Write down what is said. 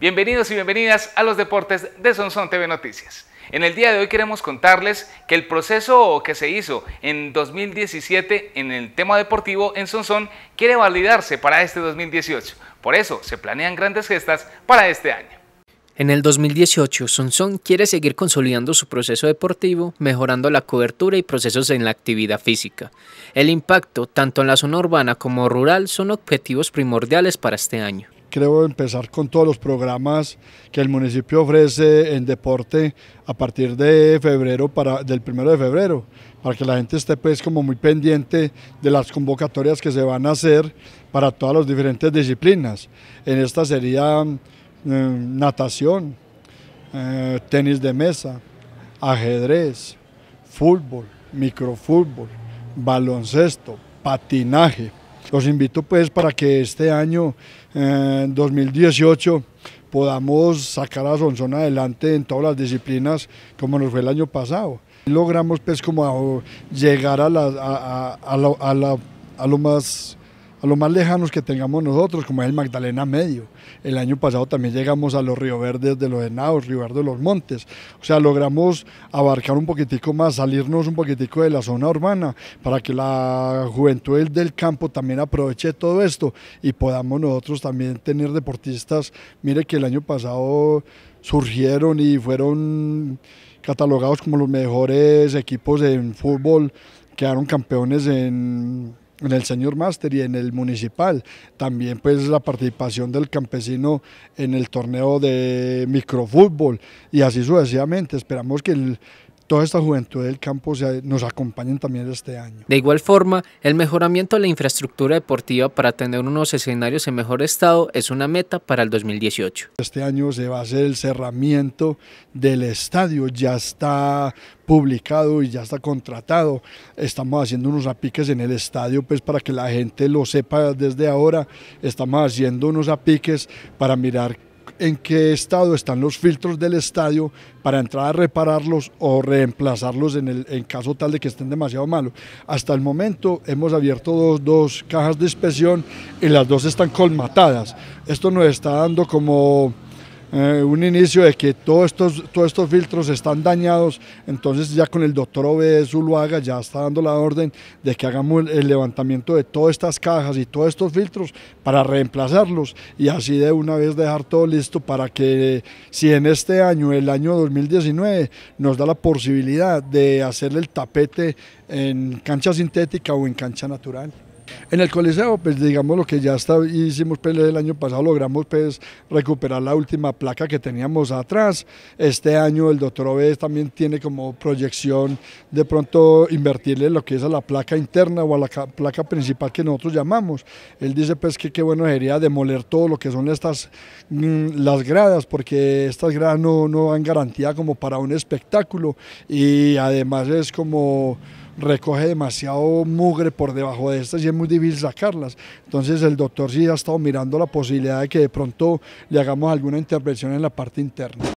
Bienvenidos y bienvenidas a los deportes de Sonson TV Noticias. En el día de hoy queremos contarles que el proceso que se hizo en 2017 en el tema deportivo en Sonson quiere validarse para este 2018. Por eso se planean grandes gestas para este año. En el 2018, Sonson quiere seguir consolidando su proceso deportivo, mejorando la cobertura y procesos en la actividad física. El impacto, tanto en la zona urbana como rural, son objetivos primordiales para este año creo empezar con todos los programas que el municipio ofrece en deporte a partir de febrero para del primero de febrero para que la gente esté pues como muy pendiente de las convocatorias que se van a hacer para todas las diferentes disciplinas. En esta sería mm, natación, eh, tenis de mesa, ajedrez, fútbol, microfútbol, baloncesto, patinaje. Los invito pues para que este año 2018 eh, podamos sacar a Sonsona adelante en todas las disciplinas como nos fue el año pasado. Logramos pues como llegar a la, a lo más a lo más lejanos que tengamos nosotros, como es el Magdalena Medio. El año pasado también llegamos a los Río Verdes de los Henaos, Río Verde de los Montes. O sea, logramos abarcar un poquitico más, salirnos un poquitico de la zona urbana para que la juventud del campo también aproveche todo esto y podamos nosotros también tener deportistas. Mire que el año pasado surgieron y fueron catalogados como los mejores equipos en fútbol, quedaron campeones en en el señor Máster y en el municipal. También pues la participación del campesino en el torneo de microfútbol y así sucesivamente. Esperamos que el, toda esta juventud del campo nos acompañan también este año. De igual forma, el mejoramiento de la infraestructura deportiva para tener unos escenarios en mejor estado es una meta para el 2018. Este año se va a hacer el cerramiento del estadio, ya está publicado y ya está contratado. Estamos haciendo unos apiques en el estadio, pues para que la gente lo sepa desde ahora. Estamos haciendo unos apiques para mirar en qué estado están los filtros del estadio para entrar a repararlos o reemplazarlos en, el, caso tal de que estén demasiado malos. Hasta el momento hemos abierto dos, dos cajas de inspección y las dos están colmatadas. Esto nos está dando como eh, un inicio de que todos estos, todos estos filtros están dañados, entonces ya con el doctor Obed Uluaga ya está dando la orden de que hagamos el, el levantamiento de todas estas cajas y todos estos filtros para reemplazarlos y así de una vez dejar todo listo para que si en este año, el año 2019, nos da la posibilidad de hacerle el tapete en cancha sintética o en cancha natural. En el Coliseo, pues digamos lo que ya está, hicimos el año pasado, logramos pues recuperar la última placa que teníamos atrás. Este año el doctor Oves también tiene como proyección de pronto invertirle lo que es a la placa interna o a la placa principal que nosotros llamamos. Él dice pues que qué bueno sería demoler todo lo que son estas, mm, las gradas, porque estas gradas no, no dan garantía como para un espectáculo y además es como recoge demasiado mugre por debajo de estas y es muy difícil sacarlas. Entonces el doctor sí ha estado mirando la posibilidad de que de pronto le hagamos alguna intervención en la parte interna.